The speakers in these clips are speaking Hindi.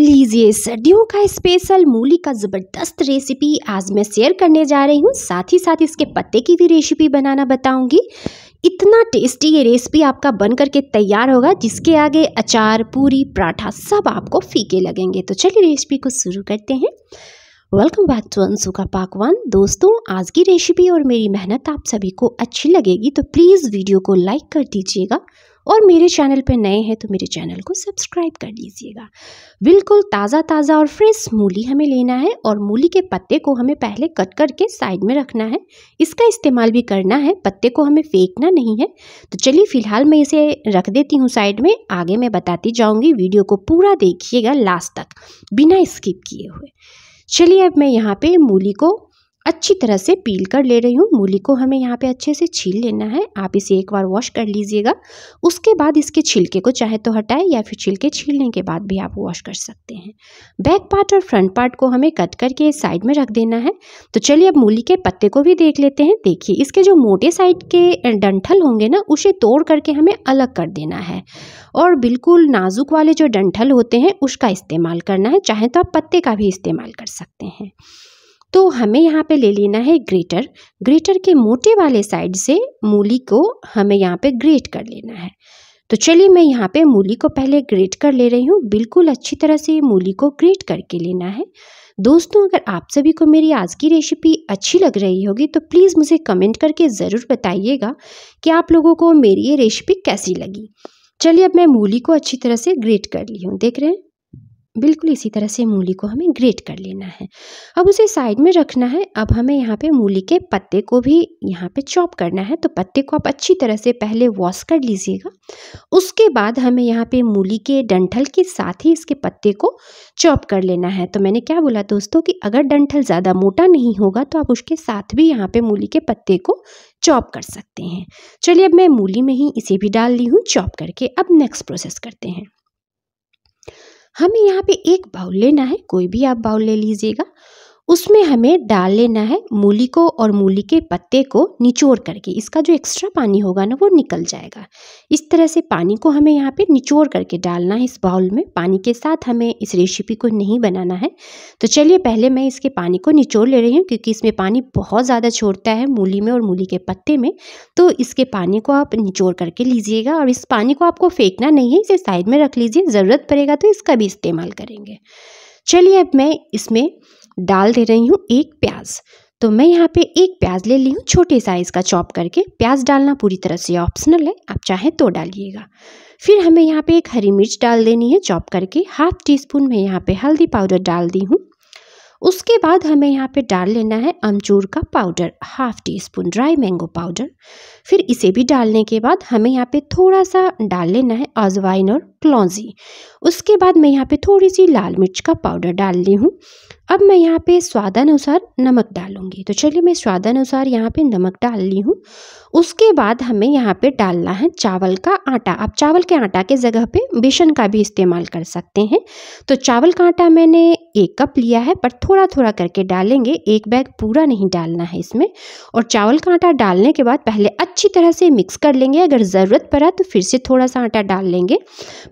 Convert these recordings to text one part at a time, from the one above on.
लीजिए सर्दियों का स्पेशल मूली का ज़बरदस्त रेसिपी आज मैं शेयर करने जा रही हूँ साथ ही साथ इसके पत्ते की भी रेसिपी बनाना बताऊँगी इतना टेस्टी ये रेसिपी आपका बन करके तैयार होगा जिसके आगे अचार पूरी पराठा सब आपको फीके लगेंगे तो चलिए रेसिपी को शुरू करते हैं वेलकम बैक टू अंशु का पाकवान दोस्तों आज की रेसिपी और मेरी मेहनत आप सभी को अच्छी लगेगी तो प्लीज़ वीडियो को लाइक कर दीजिएगा और मेरे चैनल पे नए हैं तो मेरे चैनल को सब्सक्राइब कर लीजिएगा बिल्कुल ताज़ा ताज़ा और फ्रेश मूली हमें लेना है और मूली के पत्ते को हमें पहले कट करके साइड में रखना है इसका इस्तेमाल भी करना है पत्ते को हमें फेंकना नहीं है तो चलिए फ़िलहाल मैं इसे रख देती हूँ साइड में आगे मैं बताती जाऊँगी वीडियो को पूरा देखिएगा लास्ट तक बिना स्किप किए हुए चलिए अब मैं यहाँ पर मूली को अच्छी तरह से पील कर ले रही हूँ मूली को हमें यहाँ पे अच्छे से छील लेना है आप इसे एक बार वॉश कर लीजिएगा उसके बाद इसके छिलके को चाहे तो हटाएं या फिर छिलके छीलने के बाद भी आप वॉश कर सकते हैं बैक पार्ट और फ्रंट पार्ट को हमें कट करके साइड में रख देना है तो चलिए अब मूली के पत्ते को भी देख लेते हैं देखिए इसके जो मोटे साइड के डंठल होंगे ना उसे तोड़ करके हमें अलग कर देना है और बिल्कुल नाजुक वाले जो डंठल होते हैं उसका इस्तेमाल करना है चाहे तो आप पत्ते का भी इस्तेमाल कर सकते हैं तो हमें यहाँ पे ले लेना है ग्रेटर ग्रेटर के मोटे वाले साइड से मूली को हमें यहाँ पे ग्रेट कर लेना है तो चलिए मैं यहाँ पे मूली को पहले ग्रेट कर ले रही हूँ बिल्कुल अच्छी तरह से मूली को ग्रेट करके लेना है दोस्तों अगर आप सभी को मेरी आज की रेसिपी अच्छी लग रही होगी तो प्लीज़ मुझे कमेंट करके ज़रूर बताइएगा कि आप लोगों को मेरी ये रेसिपी कैसी लगी चलिए अब मैं मूली को अच्छी तरह से ग्रेट कर ली हूँ देख रहे हैं बिल्कुल इसी तरह से मूली को हमें ग्रेट कर लेना है अब उसे साइड में रखना है अब हमें यहाँ पे मूली के पत्ते को भी यहाँ पे चॉप करना है तो पत्ते को आप अच्छी तरह से पहले वॉश कर लीजिएगा उसके बाद हमें यहाँ पे मूली के डंठल के साथ ही इसके पत्ते को चॉप कर लेना है तो मैंने क्या बोला दोस्तों कि अगर डंठल ज़्यादा मोटा नहीं होगा तो आप उसके साथ भी यहाँ पर मूली के पत्ते को चॉप कर सकते हैं चलिए अब मैं मूली में ही इसे भी डाल ली हूँ चॉप करके अब नेक्स्ट प्रोसेस करते हैं हमें यहाँ पे एक बाउल लेना है कोई भी आप बाउल ले लीजिएगा उसमें हमें डाल लेना है मूली को और मूली के पत्ते को निचोड़ करके इसका जो एक्स्ट्रा पानी होगा ना वो निकल जाएगा इस तरह से पानी को हमें यहाँ पे निचोड़ करके डालना है इस बाउल में पानी के साथ हमें इस रेसिपी को नहीं बनाना है तो चलिए पहले मैं इसके पानी को निचोड़ ले रही हूँ क्योंकि इसमें पानी बहुत ज़्यादा छोड़ता है मूली में और मूली के पत्ते में तो इसके पानी को आप निचोड़ करके लीजिएगा और इस पानी को आपको फेंकना नहीं है इसे साइड में रख लीजिए ज़रूरत पड़ेगा तो इसका भी इस्तेमाल करेंगे चलिए अब मैं इसमें डाल दे रही हूँ एक प्याज तो मैं यहाँ पे एक प्याज ले ली हूँ छोटे साइज़ का चॉप करके प्याज डालना पूरी तरह से ऑप्शनल है आप चाहें तो डालिएगा फिर हमें यहाँ पे एक हरी मिर्च डाल देनी है चॉप करके हाफ टी स्पून मैं यहाँ पे हल्दी पाउडर डाल दी हूँ उसके बाद हमें यहाँ पे डाल लेना है अमचूर का powder half teaspoon dry mango powder फिर इसे भी डालने के बाद हमें यहाँ पे थोड़ा सा डाल लेना है अजवाइन और क्लौजी उसके बाद मैं यहाँ पे थोड़ी सी लाल मिर्च का पाउडर डाल ली हूँ अब मैं यहाँ पे स्वादानुसार नमक डालूंगी तो चलिए मैं स्वादानुसार यहाँ पे नमक डाल ली हूँ उसके बाद हमें यहाँ पे डालना है चावल का आटा आप चावल के आटा के जगह पे बेसन का भी इस्तेमाल कर सकते हैं तो चावल का आटा मैंने एक कप लिया है पर थोड़ा थोड़ा करके डालेंगे एक बैग पूरा नहीं डालना है इसमें और चावल का आटा डालने के बाद पहले अच्छी तरह से मिक्स कर लेंगे अगर ज़रूरत पड़ा तो फिर से थोड़ा सा आटा डाल लेंगे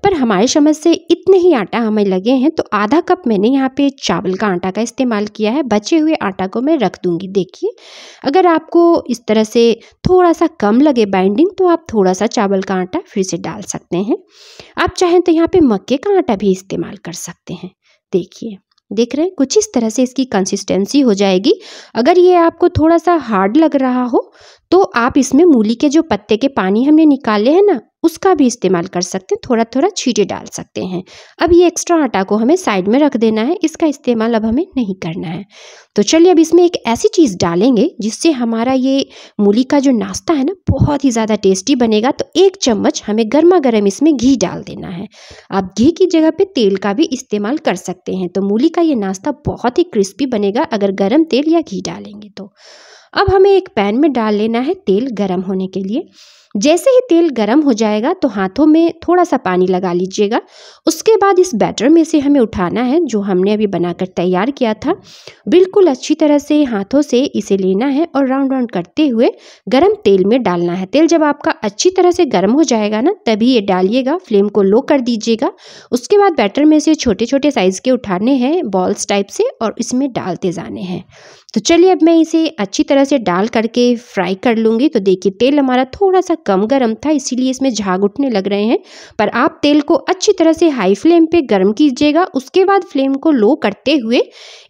पर हमारे समझ से इतने ही आटा हमें लगे हैं तो आधा कप मैंने यहाँ पे चावल का आटा का इस्तेमाल किया है बचे हुए आटा को मैं रख दूँगी देखिए अगर आपको इस तरह से थोड़ा सा कम लगे बाइंडिंग तो आप थोड़ा सा चावल का आटा फिर से डाल सकते हैं आप चाहें तो यहाँ पर मक्के का आटा भी इस्तेमाल कर सकते हैं देखिए देख रहे हैं कुछ इस तरह से इसकी कंसिस्टेंसी हो जाएगी अगर ये आपको थोड़ा सा हार्ड लग रहा हो तो आप इसमें मूली के जो पत्ते के पानी हमने निकाले हैं ना उसका भी इस्तेमाल कर सकते हैं थोड़ा थोड़ा छीटे डाल सकते हैं अब ये एक्स्ट्रा आटा को हमें साइड में रख देना है इसका इस्तेमाल अब हमें नहीं करना है तो चलिए अब इसमें एक ऐसी चीज़ डालेंगे जिससे हमारा ये मूली का जो नाश्ता है ना बहुत ही ज़्यादा टेस्टी बनेगा तो एक चम्मच हमें गर्मा गर्म इसमें घी डाल देना है आप घी की जगह पर तेल का भी इस्तेमाल कर सकते हैं तो मूली का ये नाश्ता बहुत ही क्रिस्पी बनेगा अगर गर्म तेल या घी डालेंगे तो अब हमें एक पैन में डाल लेना है तेल गर्म होने के लिए जैसे ही तेल गर्म हो जाएगा तो हाथों में थोड़ा सा पानी लगा लीजिएगा उसके बाद इस बैटर में से हमें उठाना है जो हमने अभी बनाकर तैयार किया था बिल्कुल अच्छी तरह से हाथों से इसे लेना है और राउंड राउंड करते हुए गर्म तेल में डालना है तेल जब आपका अच्छी तरह से गर्म हो जाएगा ना तभी ये डालिएगा फ्लेम को लो कर दीजिएगा उसके बाद बैटर में से छोटे छोटे साइज़ के उठाने हैं बॉल्स टाइप से और इसमें डालते जाने हैं तो चलिए अब मैं इसे अच्छी तरह से डाल करके फ्राई कर लूँगी तो देखिए तेल हमारा थोड़ा सा कम गर्म था इसीलिए इसमें झाग उठने लग रहे हैं पर आप तेल को अच्छी तरह से हाई फ्लेम पे गर्म कीजिएगा उसके बाद फ्लेम को लो करते हुए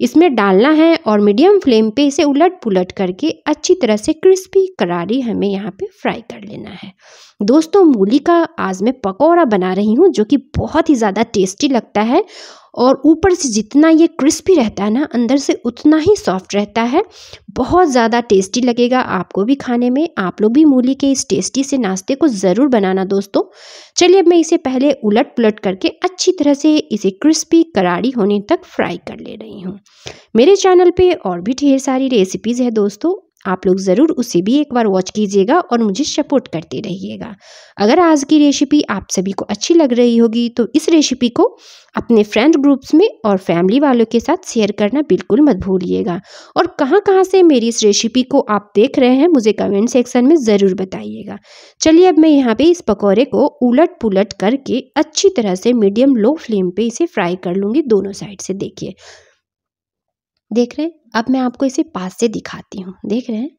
इसमें डालना है और मीडियम फ्लेम पे इसे उलट पुलट करके अच्छी तरह से क्रिस्पी करारी हमें यहाँ पर फ्राई कर लेना है दोस्तों मूली का आज मैं पकौड़ा बना रही हूँ जो कि बहुत ही ज़्यादा टेस्टी लगता है और ऊपर से जितना ये क्रिस्पी रहता है ना अंदर से उतना ही सॉफ्ट रहता है बहुत ज़्यादा टेस्टी लगेगा आपको भी खाने में आप लोग भी मूली के इस टेस्टी से नाश्ते को ज़रूर बनाना दोस्तों चलिए अब मैं इसे पहले उलट पुलट करके अच्छी तरह से इसे क्रिस्पी करारी होने तक फ्राई कर ले रही हूँ मेरे चैनल पर और भी ढेर सारी रेसिपीज़ है दोस्तों आप लोग ज़रूर उसे भी एक बार वॉच कीजिएगा और मुझे सपोर्ट करते रहिएगा अगर आज की रेसिपी आप सभी को अच्छी लग रही होगी तो इस रेसिपी को अपने फ्रेंड ग्रुप्स में और फैमिली वालों के साथ शेयर करना बिल्कुल मत भूलिएगा और कहाँ कहाँ से मेरी इस रेसिपी को आप देख रहे हैं मुझे कमेंट सेक्शन में ज़रूर बताइएगा चलिए अब मैं यहाँ पर इस पकौड़े को उलट पुलट करके अच्छी तरह से मीडियम लो फ्लेम पर इसे फ्राई कर लूँगी दोनों साइड से देखिए देख रहे हैं अब मैं आपको इसे पास से दिखाती हूँ देख रहे हैं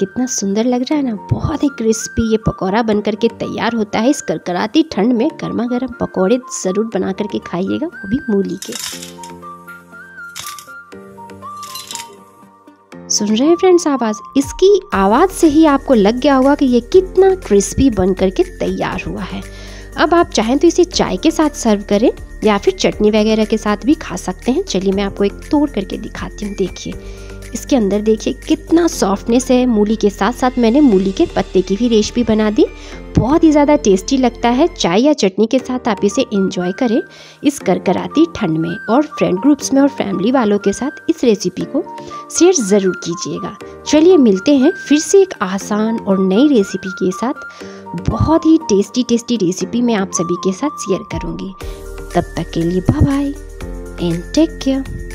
कितना सुंदर लग रहा है ना बहुत ही क्रिस्पी ये पकौड़ा बन करके तैयार होता है इस करकराती ठंड में गर्मा गर्म पकौड़े ज़रूर बना करके खाइएगा वो भी मूली के सुन रहे हैं फ्रेंड्स आवाज़ इसकी आवाज़ से ही आपको लग गया होगा कि ये कितना क्रिस्पी बन करके तैयार हुआ है अब आप चाहें तो इसे चाय के साथ सर्व करें या फिर चटनी वगैरह के साथ भी खा सकते हैं चलिए मैं आपको एक तोड़ करके दिखाती हूँ देखिए इसके अंदर देखिए कितना सॉफ्टनेस है मूली के साथ साथ मैंने मूली के पत्ते की भी रेसिपी बना दी बहुत ही ज़्यादा टेस्टी लगता है चाय या चटनी के साथ आप इसे इंजॉय करें इस करकराती ठंड में और फ्रेंड ग्रुप्स में और फैमिली वालों के साथ इस रेसिपी को शेयर ज़रूर कीजिएगा चलिए मिलते हैं फिर से एक आसान और नई रेसिपी के साथ बहुत ही टेस्टी टेस्टी रेसिपी मैं आप सभी के साथ शेयर करूँगी तब तक के लिए बाय एंड टेक केयर